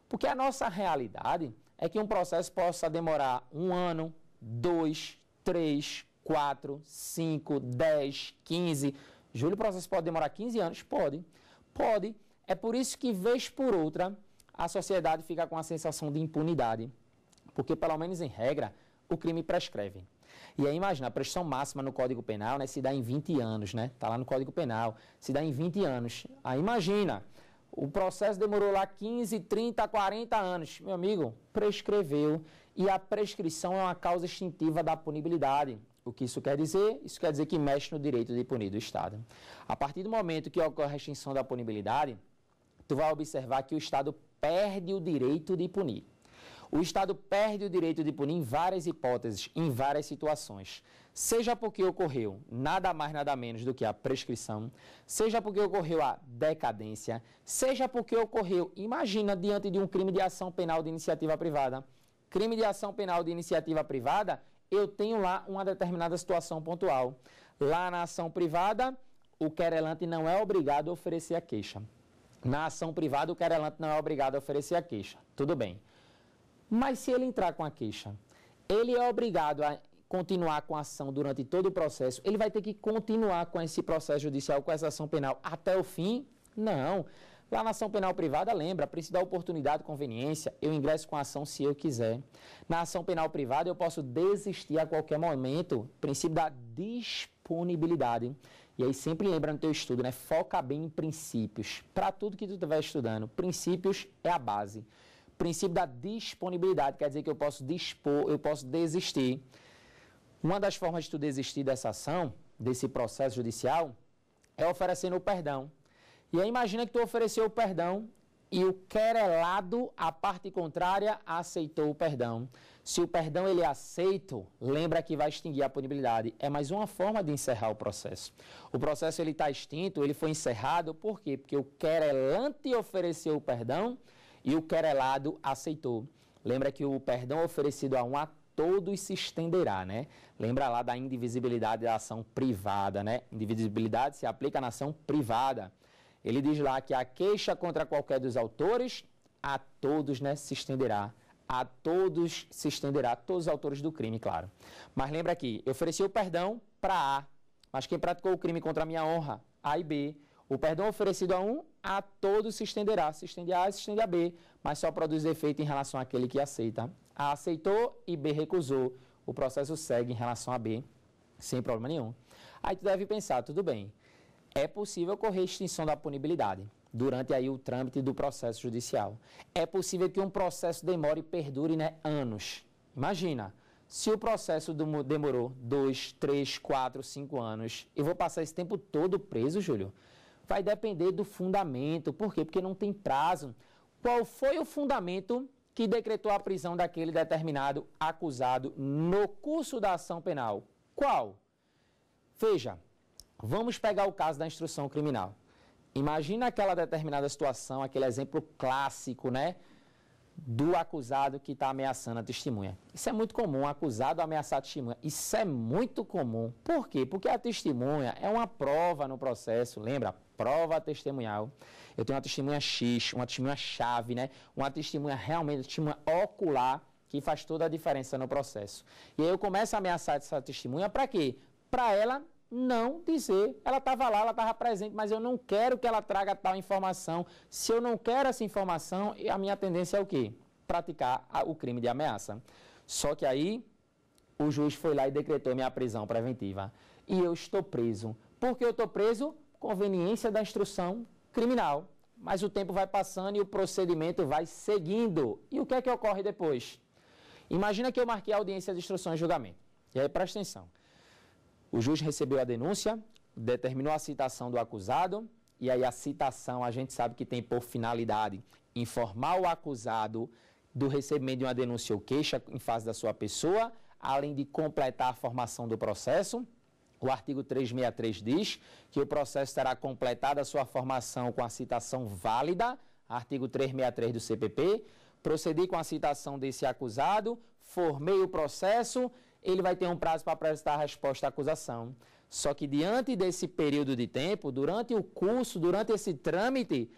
Porque a nossa realidade é que um processo possa demorar um ano, dois, três, quatro, cinco, dez, quinze. Júlio, o processo pode demorar 15 anos? Pode. Pode. É por isso que, vez por outra, a sociedade fica com a sensação de impunidade. Porque, pelo menos em regra, o crime prescreve. E aí, imagina, a prescrição máxima no Código Penal né, se dá em 20 anos, né? Está lá no Código Penal, se dá em 20 anos. Aí, imagina, o processo demorou lá 15, 30, 40 anos. Meu amigo, prescreveu. E a prescrição é uma causa extintiva da punibilidade. O que isso quer dizer? Isso quer dizer que mexe no direito de punir do Estado. A partir do momento que ocorre a extinção da punibilidade, tu vai observar que o Estado perde o direito de punir. O Estado perde o direito de punir em várias hipóteses, em várias situações. Seja porque ocorreu nada mais, nada menos do que a prescrição, seja porque ocorreu a decadência, seja porque ocorreu, imagina, diante de um crime de ação penal de iniciativa privada. Crime de ação penal de iniciativa privada, eu tenho lá uma determinada situação pontual. Lá na ação privada, o querelante não é obrigado a oferecer a queixa. Na ação privada, o querelante não é obrigado a oferecer a queixa. Tudo bem. Mas se ele entrar com a queixa, ele é obrigado a continuar com a ação durante todo o processo, ele vai ter que continuar com esse processo judicial, com essa ação penal até o fim? Não. Lá na ação penal privada, lembra, princípio da oportunidade, conveniência, eu ingresso com a ação se eu quiser. Na ação penal privada, eu posso desistir a qualquer momento, princípio da disponibilidade. E aí sempre lembra no teu estudo, né? Foca bem em princípios. Para tudo que tu estiver estudando, princípios é a base princípio da disponibilidade, quer dizer que eu posso dispor, eu posso desistir. Uma das formas de tu desistir dessa ação, desse processo judicial, é oferecendo o perdão. E aí imagina que tu ofereceu o perdão e o querelado, a parte contrária, aceitou o perdão. Se o perdão ele é aceito, lembra que vai extinguir a punibilidade. É mais uma forma de encerrar o processo. O processo ele está extinto, ele foi encerrado, por quê? Porque o querelante ofereceu o perdão e o querelado aceitou. Lembra que o perdão oferecido a um a todos se estenderá, né? Lembra lá da indivisibilidade da ação privada, né? Indivisibilidade se aplica na ação privada. Ele diz lá que a queixa contra qualquer dos autores a todos, né, se estenderá. A todos se estenderá, a todos os autores do crime, claro. Mas lembra aqui, eu ofereci o perdão para A, mas quem praticou o crime contra a minha honra, A e B, o perdão oferecido a um, a todos se estenderá. Se estende a A, se estende a B, mas só produz efeito em relação àquele que aceita. A aceitou e B recusou. O processo segue em relação a B, sem problema nenhum. Aí tu deve pensar, tudo bem, é possível ocorrer extinção da punibilidade durante aí o trâmite do processo judicial. É possível que um processo demore e perdure né, anos. Imagina, se o processo demorou dois, três, quatro, cinco anos, eu vou passar esse tempo todo preso, Júlio? Vai depender do fundamento. Por quê? Porque não tem prazo. Qual foi o fundamento que decretou a prisão daquele determinado acusado no curso da ação penal? Qual? Veja, vamos pegar o caso da instrução criminal. Imagina aquela determinada situação, aquele exemplo clássico, né? do acusado que está ameaçando a testemunha. Isso é muito comum, acusado ameaçar a testemunha. Isso é muito comum. Por quê? Porque a testemunha é uma prova no processo, lembra? Prova testemunhal. Eu tenho uma testemunha X, uma testemunha chave, né? Uma testemunha realmente, uma testemunha ocular, que faz toda a diferença no processo. E aí eu começo a ameaçar essa testemunha para quê? Para ela não dizer. Ela estava lá, ela estava presente, mas eu não quero que ela traga tal informação. Se eu não quero essa informação, a minha tendência é o quê? Praticar o crime de ameaça. Só que aí o juiz foi lá e decretou minha prisão preventiva. E eu estou preso. Por que eu estou preso? Conveniência da instrução criminal. Mas o tempo vai passando e o procedimento vai seguindo. E o que é que ocorre depois? Imagina que eu marquei a audiência de instrução e julgamento. E aí presta atenção. O juiz recebeu a denúncia, determinou a citação do acusado, e aí a citação a gente sabe que tem por finalidade informar o acusado do recebimento de uma denúncia ou queixa em face da sua pessoa, além de completar a formação do processo. O artigo 363 diz que o processo estará completado a sua formação com a citação válida, artigo 363 do CPP. Procedi com a citação desse acusado, formei o processo ele vai ter um prazo para prestar a resposta à acusação. Só que diante desse período de tempo, durante o curso, durante esse trâmite,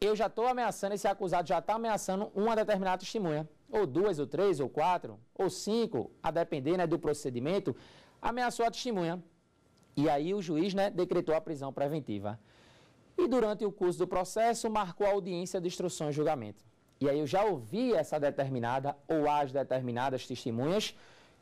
eu já estou ameaçando, esse acusado já está ameaçando uma determinada testemunha. Ou duas, ou três, ou quatro, ou cinco, a depender né, do procedimento, ameaçou a testemunha. E aí o juiz né, decretou a prisão preventiva. E durante o curso do processo, marcou a audiência de instrução e julgamento. E aí eu já ouvi essa determinada ou as determinadas testemunhas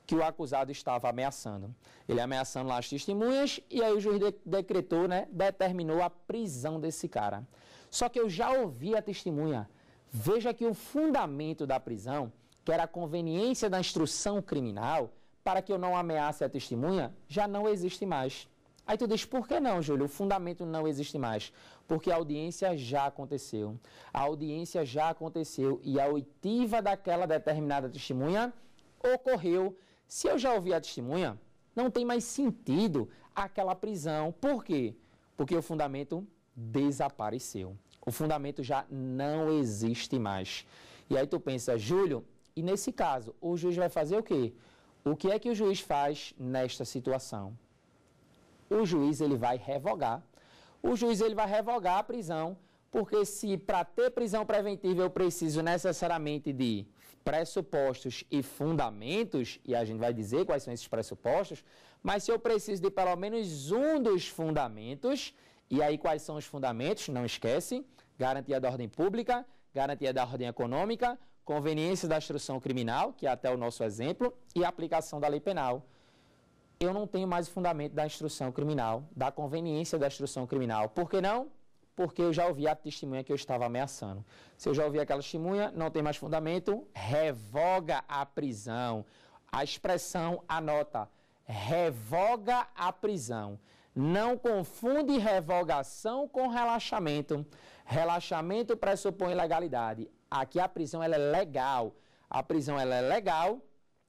que o acusado estava ameaçando. Ele ameaçando lá as testemunhas e aí o juiz de decretou, né, determinou a prisão desse cara. Só que eu já ouvi a testemunha. Veja que o fundamento da prisão, que era a conveniência da instrução criminal, para que eu não ameace a testemunha, já não existe mais. Aí tu diz, por que não, Júlio? O fundamento não existe mais. Porque a audiência já aconteceu. A audiência já aconteceu e a oitiva daquela determinada testemunha ocorreu se eu já ouvi a testemunha, não tem mais sentido aquela prisão. Por quê? Porque o fundamento desapareceu. O fundamento já não existe mais. E aí tu pensa, Júlio, e nesse caso, o juiz vai fazer o quê? O que é que o juiz faz nesta situação? O juiz ele vai revogar. O juiz ele vai revogar a prisão, porque se para ter prisão preventiva eu preciso necessariamente de pressupostos e fundamentos, e a gente vai dizer quais são esses pressupostos, mas se eu preciso de pelo menos um dos fundamentos, e aí quais são os fundamentos? Não esquece: garantia da ordem pública, garantia da ordem econômica, conveniência da instrução criminal, que é até o nosso exemplo, e aplicação da lei penal. Eu não tenho mais o fundamento da instrução criminal, da conveniência da instrução criminal. Por que não? porque eu já ouvi a testemunha que eu estava ameaçando. Se eu já ouvi aquela testemunha, não tem mais fundamento, revoga a prisão. A expressão anota, revoga a prisão. Não confunde revogação com relaxamento. Relaxamento pressupõe legalidade. Aqui a prisão ela é legal. A prisão ela é legal,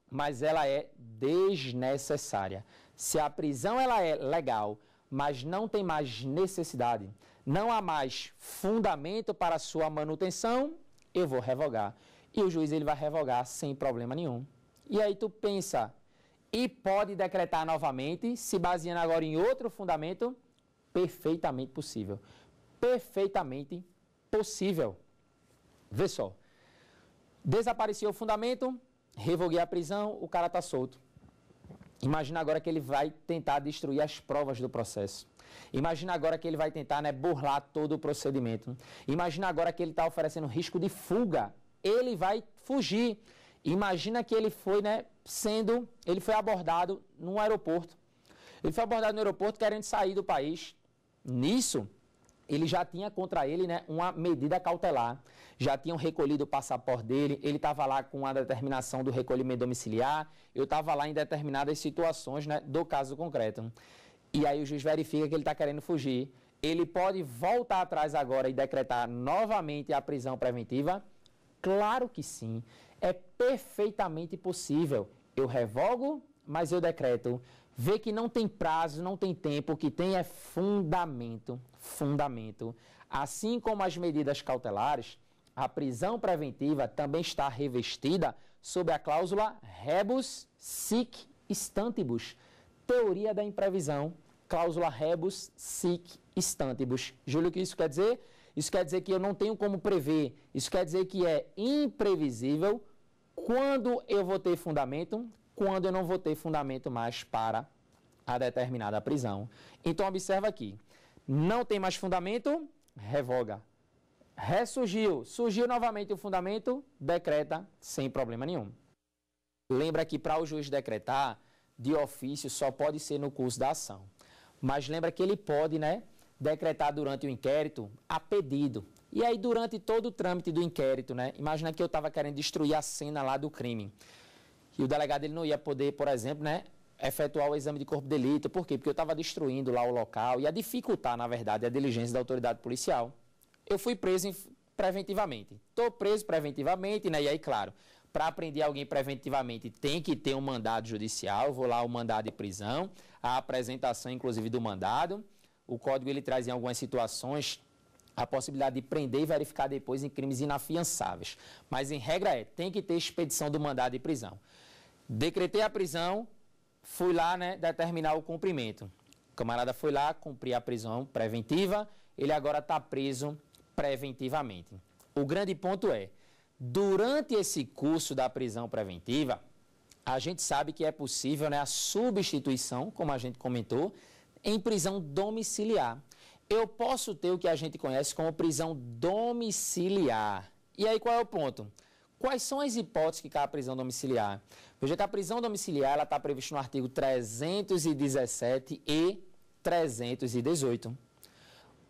mas ela é desnecessária. Se a prisão ela é legal, mas não tem mais necessidade, não há mais fundamento para sua manutenção, eu vou revogar. E o juiz ele vai revogar sem problema nenhum. E aí tu pensa, e pode decretar novamente, se baseando agora em outro fundamento, perfeitamente possível. Perfeitamente possível. Vê só. Desapareceu o fundamento, revoguei a prisão, o cara está solto. Imagina agora que ele vai tentar destruir as provas do processo. Imagina agora que ele vai tentar né, burlar todo o procedimento. Imagina agora que ele está oferecendo risco de fuga. Ele vai fugir. Imagina que ele foi né, sendo, ele foi abordado num aeroporto. Ele foi abordado no aeroporto querendo sair do país. Nisso, ele já tinha contra ele né, uma medida cautelar, já tinham recolhido o passaporte dele, ele estava lá com a determinação do recolhimento domiciliar, eu estava lá em determinadas situações né, do caso concreto. E aí o juiz verifica que ele está querendo fugir. Ele pode voltar atrás agora e decretar novamente a prisão preventiva? Claro que sim. É perfeitamente possível. Eu revogo, mas eu decreto vê que não tem prazo, não tem tempo, o que tem é fundamento, fundamento. Assim como as medidas cautelares, a prisão preventiva também está revestida sob a cláusula rebus sic stantibus, teoria da imprevisão, cláusula rebus sic stantibus. Júlio, o que isso quer dizer? Isso quer dizer que eu não tenho como prever. Isso quer dizer que é imprevisível quando eu vou ter fundamento, quando eu não vou ter fundamento mais para a determinada prisão. Então, observa aqui. Não tem mais fundamento, revoga. Ressurgiu, surgiu novamente o fundamento, decreta sem problema nenhum. Lembra que para o juiz decretar, de ofício só pode ser no curso da ação. Mas lembra que ele pode, né, decretar durante o inquérito a pedido. E aí, durante todo o trâmite do inquérito, né, imagina que eu estava querendo destruir a cena lá do crime. E o delegado ele não ia poder, por exemplo, né, efetuar o exame de corpo de delito. Por quê? Porque eu estava destruindo lá o local, e ia dificultar, na verdade, a diligência da autoridade policial. Eu fui preso preventivamente. Estou preso preventivamente, né? E aí, claro, para prender alguém preventivamente tem que ter um mandado judicial. Eu vou lá o mandado de prisão, a apresentação, inclusive, do mandado. O código ele traz em algumas situações a possibilidade de prender e verificar depois em crimes inafiançáveis. Mas, em regra, é tem que ter expedição do mandado de prisão. Decretei a prisão, fui lá né, determinar o cumprimento. O camarada foi lá cumprir a prisão preventiva, ele agora está preso preventivamente. O grande ponto é, durante esse curso da prisão preventiva, a gente sabe que é possível né, a substituição, como a gente comentou, em prisão domiciliar. Eu posso ter o que a gente conhece como prisão domiciliar. E aí qual é o ponto? Quais são as hipóteses que cai a prisão domiciliar? Veja que a prisão domiciliar está prevista no artigo 317 e 318.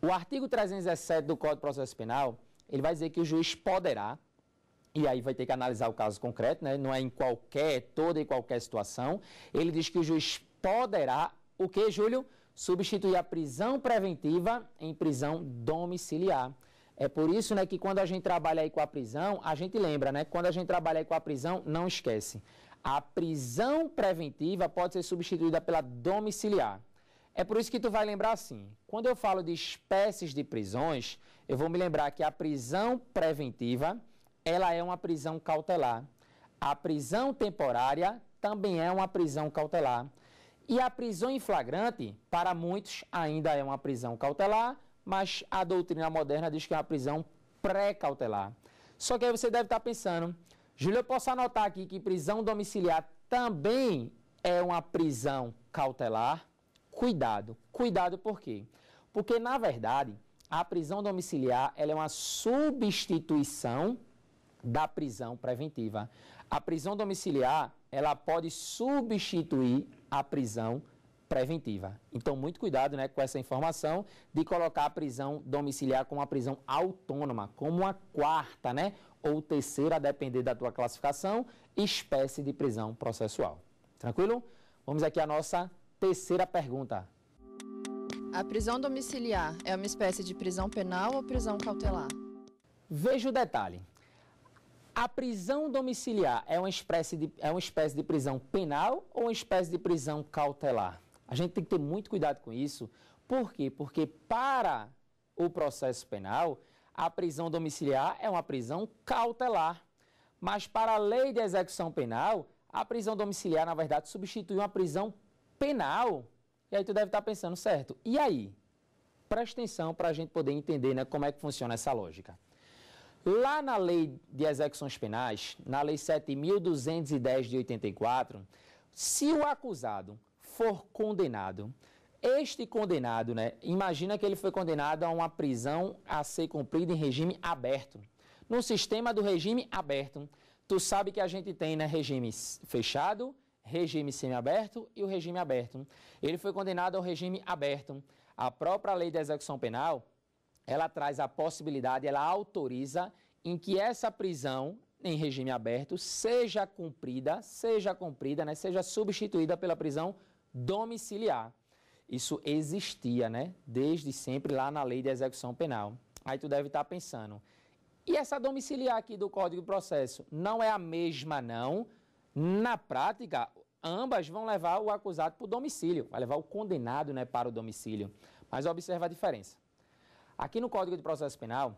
O artigo 317 do Código de Processo Penal, ele vai dizer que o juiz poderá, e aí vai ter que analisar o caso concreto, né? não é em qualquer, é toda e qualquer situação, ele diz que o juiz poderá, o que, Júlio? Substituir a prisão preventiva em prisão domiciliar. É por isso né, que quando a gente trabalha aí com a prisão, a gente lembra, né? Quando a gente trabalha aí com a prisão, não esquece. A prisão preventiva pode ser substituída pela domiciliar. É por isso que tu vai lembrar assim. Quando eu falo de espécies de prisões, eu vou me lembrar que a prisão preventiva, ela é uma prisão cautelar. A prisão temporária também é uma prisão cautelar. E a prisão em flagrante, para muitos, ainda é uma prisão cautelar, mas a doutrina moderna diz que é uma prisão pré-cautelar. Só que aí você deve estar pensando, Júlio, eu posso anotar aqui que prisão domiciliar também é uma prisão cautelar? Cuidado, cuidado por quê? Porque, na verdade, a prisão domiciliar ela é uma substituição da prisão preventiva. A prisão domiciliar ela pode substituir a prisão preventiva. Então, muito cuidado né, com essa informação de colocar a prisão domiciliar como uma prisão autônoma, como uma quarta, né? Ou terceira, a depender da tua classificação, espécie de prisão processual. Tranquilo? Vamos aqui à nossa terceira pergunta. A prisão domiciliar é uma espécie de prisão penal ou prisão cautelar? Veja o detalhe. A prisão domiciliar é uma espécie de, é uma espécie de prisão penal ou uma espécie de prisão cautelar? A gente tem que ter muito cuidado com isso. Por quê? Porque para o processo penal, a prisão domiciliar é uma prisão cautelar. Mas para a lei de execução penal, a prisão domiciliar, na verdade, substitui uma prisão penal. E aí tu deve estar pensando, certo? E aí? Presta atenção para a gente poder entender né, como é que funciona essa lógica. Lá na lei de execuções penais, na lei 7.210 de 84, se o acusado for condenado, este condenado, né? Imagina que ele foi condenado a uma prisão a ser cumprida em regime aberto. No sistema do regime aberto, tu sabe que a gente tem né, regime fechado, regime semiaberto e o regime aberto. Ele foi condenado ao regime aberto. A própria lei da execução penal, ela traz a possibilidade, ela autoriza em que essa prisão em regime aberto seja cumprida, seja cumprida, né, seja substituída pela prisão domiciliar. Isso existia, né? Desde sempre lá na lei de execução penal. Aí tu deve estar tá pensando, e essa domiciliar aqui do Código de Processo não é a mesma, não? Na prática, ambas vão levar o acusado para o domicílio, vai levar o condenado né, para o domicílio. Mas observa a diferença. Aqui no Código de Processo Penal,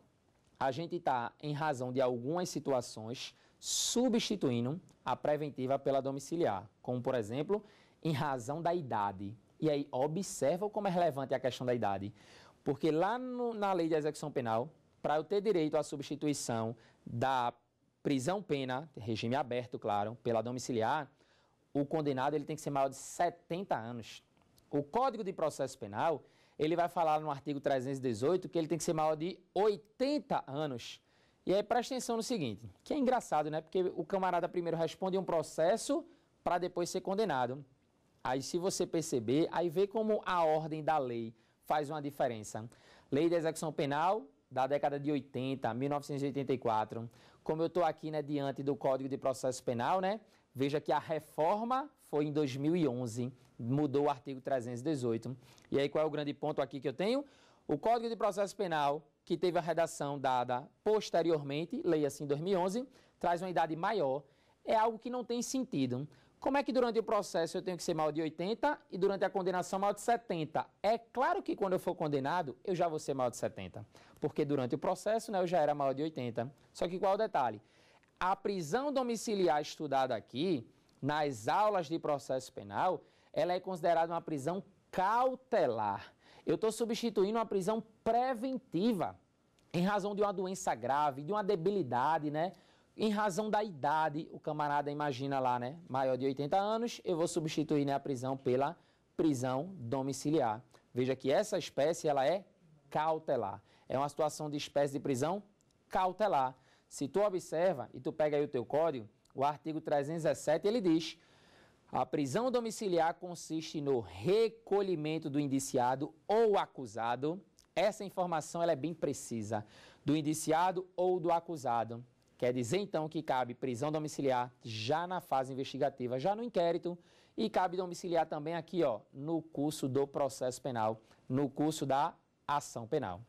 a gente está, em razão de algumas situações, substituindo a preventiva pela domiciliar, como por exemplo, em razão da idade. E aí, observa como é relevante a questão da idade. Porque lá no, na lei de execução penal, para eu ter direito à substituição da prisão-pena, regime aberto, claro, pela domiciliar, o condenado ele tem que ser maior de 70 anos. O Código de Processo Penal, ele vai falar no artigo 318 que ele tem que ser maior de 80 anos. E aí presta atenção no seguinte, que é engraçado, né? Porque o camarada primeiro responde um processo para depois ser condenado. Aí, se você perceber, aí vê como a ordem da lei faz uma diferença. Lei da execução penal da década de 80, 1984. Como eu estou aqui né, diante do Código de Processo Penal, né? Veja que a reforma foi em 2011, mudou o artigo 318. E aí qual é o grande ponto aqui que eu tenho? O Código de Processo Penal, que teve a redação dada posteriormente, lei assim 2011, traz uma idade maior. É algo que não tem sentido. Como é que durante o processo eu tenho que ser maior de 80 e durante a condenação maior de 70? É claro que quando eu for condenado, eu já vou ser maior de 70, porque durante o processo né, eu já era maior de 80. Só que qual o detalhe? A prisão domiciliar estudada aqui, nas aulas de processo penal, ela é considerada uma prisão cautelar. Eu estou substituindo uma prisão preventiva, em razão de uma doença grave, de uma debilidade, né? em razão da idade, o camarada imagina lá, né? Maior de 80 anos, eu vou substituir né, a prisão pela prisão domiciliar. Veja que essa espécie ela é cautelar. É uma situação de espécie de prisão cautelar. Se tu observa e tu pega aí o teu código, o artigo 317 ele diz: a prisão domiciliar consiste no recolhimento do indiciado ou acusado. Essa informação ela é bem precisa do indiciado ou do acusado Quer dizer, então, que cabe prisão domiciliar já na fase investigativa, já no inquérito, e cabe domiciliar também aqui, ó, no curso do processo penal, no curso da ação penal.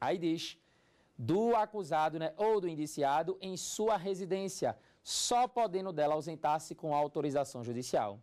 Aí diz do acusado né, ou do indiciado em sua residência, só podendo dela ausentar-se com autorização judicial.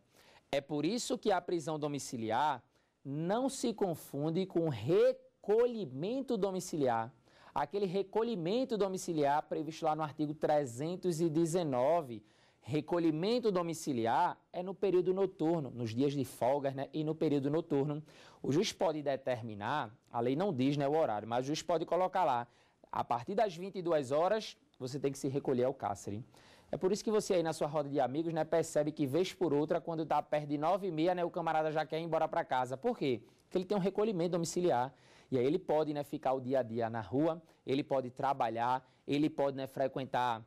É por isso que a prisão domiciliar não se confunde com recolhimento domiciliar, aquele recolhimento domiciliar previsto lá no artigo 319. Recolhimento domiciliar é no período noturno, nos dias de folga, né, e no período noturno. O juiz pode determinar, a lei não diz né, o horário, mas o juiz pode colocar lá, a partir das 22 horas, você tem que se recolher ao cárcere. É por isso que você aí na sua roda de amigos né, percebe que vez por outra, quando está perto de 9 h 30 né, o camarada já quer ir embora para casa. Por quê? Porque ele tem um recolhimento domiciliar. E aí ele pode né, ficar o dia a dia na rua, ele pode trabalhar, ele pode né, frequentar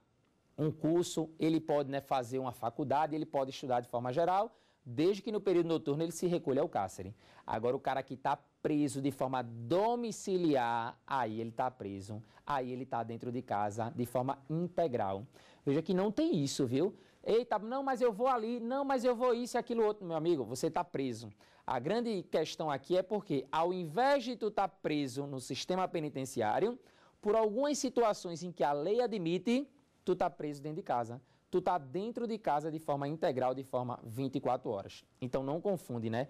um curso, ele pode né, fazer uma faculdade, ele pode estudar de forma geral, desde que no período noturno ele se recolha ao cárcere. Agora, o cara que está preso de forma domiciliar, aí ele está preso, aí ele está dentro de casa de forma integral. Veja que não tem isso, viu? Eita, não, mas eu vou ali, não, mas eu vou isso e aquilo outro, meu amigo, você está preso. A grande questão aqui é porque, ao invés de tu estar tá preso no sistema penitenciário, por algumas situações em que a lei admite, tu está preso dentro de casa. Tu está dentro de casa de forma integral, de forma 24 horas. Então não confunde, né?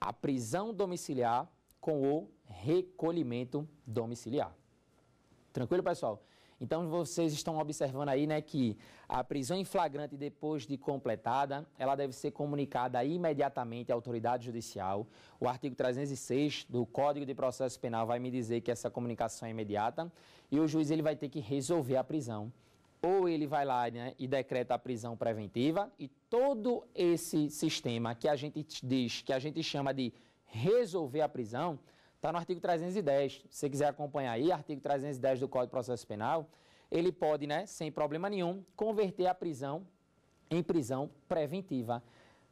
A prisão domiciliar com o recolhimento domiciliar. Tranquilo, pessoal? Então vocês estão observando aí, né, que a prisão em flagrante depois de completada, ela deve ser comunicada imediatamente à autoridade judicial. O artigo 306 do Código de Processo Penal vai me dizer que essa comunicação é imediata e o juiz ele vai ter que resolver a prisão. Ou ele vai lá né, e decreta a prisão preventiva e todo esse sistema que a gente diz, que a gente chama de resolver a prisão, Está no artigo 310. Se você quiser acompanhar aí, artigo 310 do Código de Processo Penal, ele pode, né, sem problema nenhum, converter a prisão em prisão preventiva.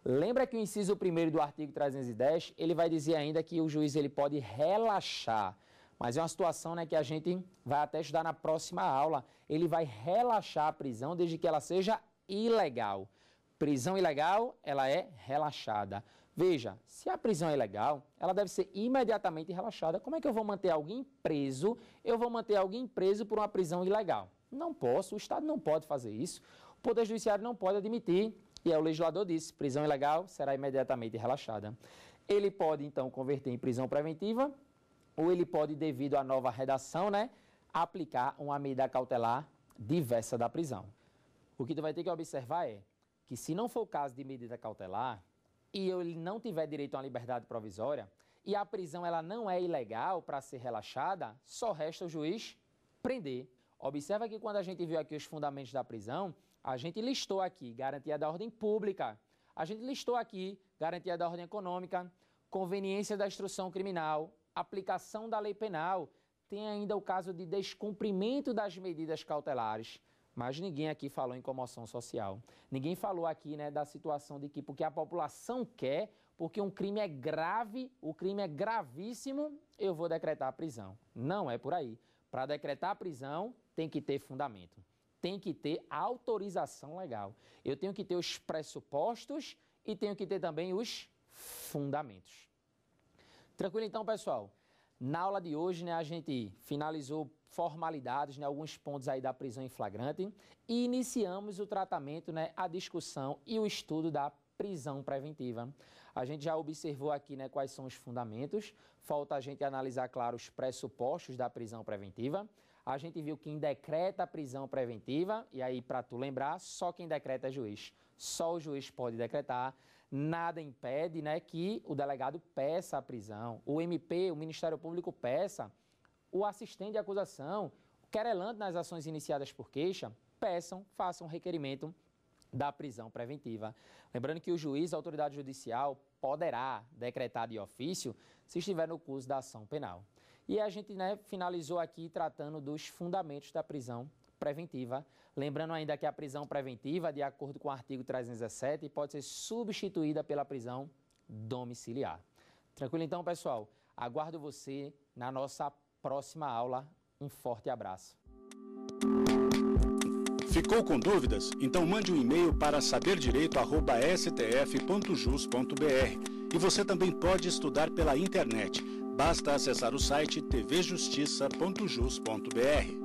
Lembra que o inciso 1 do artigo 310, ele vai dizer ainda que o juiz ele pode relaxar. Mas é uma situação né, que a gente vai até estudar na próxima aula. Ele vai relaxar a prisão desde que ela seja ilegal. Prisão ilegal, ela é relaxada. Veja, se a prisão é ilegal, ela deve ser imediatamente relaxada. Como é que eu vou manter alguém preso? Eu vou manter alguém preso por uma prisão ilegal. Não posso, o Estado não pode fazer isso. O Poder Judiciário não pode admitir. E aí o legislador disse: prisão ilegal será imediatamente relaxada. Ele pode, então, converter em prisão preventiva, ou ele pode, devido à nova redação, né, aplicar uma medida cautelar diversa da prisão. O que tu vai ter que observar é que, se não for o caso de medida cautelar, e ele não tiver direito a uma liberdade provisória e a prisão ela não é ilegal para ser relaxada, só resta o juiz prender. Observa que quando a gente viu aqui os fundamentos da prisão, a gente listou aqui garantia da ordem pública, a gente listou aqui garantia da ordem econômica, conveniência da instrução criminal, aplicação da lei penal, tem ainda o caso de descumprimento das medidas cautelares. Mas ninguém aqui falou em comoção social. Ninguém falou aqui né, da situação de que porque a população quer, porque um crime é grave, o crime é gravíssimo, eu vou decretar a prisão. Não é por aí. Para decretar a prisão, tem que ter fundamento. Tem que ter autorização legal. Eu tenho que ter os pressupostos e tenho que ter também os fundamentos. Tranquilo então, pessoal? Na aula de hoje, né, a gente finalizou formalidades, né, alguns pontos aí da prisão em flagrante e iniciamos o tratamento, né, a discussão e o estudo da prisão preventiva. A gente já observou aqui né, quais são os fundamentos, falta a gente analisar, claro, os pressupostos da prisão preventiva. A gente viu quem decreta a prisão preventiva, e aí, para tu lembrar, só quem decreta é juiz. Só o juiz pode decretar nada impede né, que o delegado peça a prisão, o MP, o Ministério Público peça, o assistente de acusação, querelando nas ações iniciadas por queixa, peçam, façam requerimento da prisão preventiva. Lembrando que o juiz, a autoridade judicial, poderá decretar de ofício se estiver no curso da ação penal. E a gente né, finalizou aqui tratando dos fundamentos da prisão preventiva. Lembrando ainda que a prisão preventiva, de acordo com o artigo 317, pode ser substituída pela prisão domiciliar. Tranquilo então, pessoal? Aguardo você na nossa próxima aula. Um forte abraço. Ficou com dúvidas? Então mande um e-mail para saberdireito@stf.jus.br. E você também pode estudar pela internet. Basta acessar o site tvjustiça.jus.br.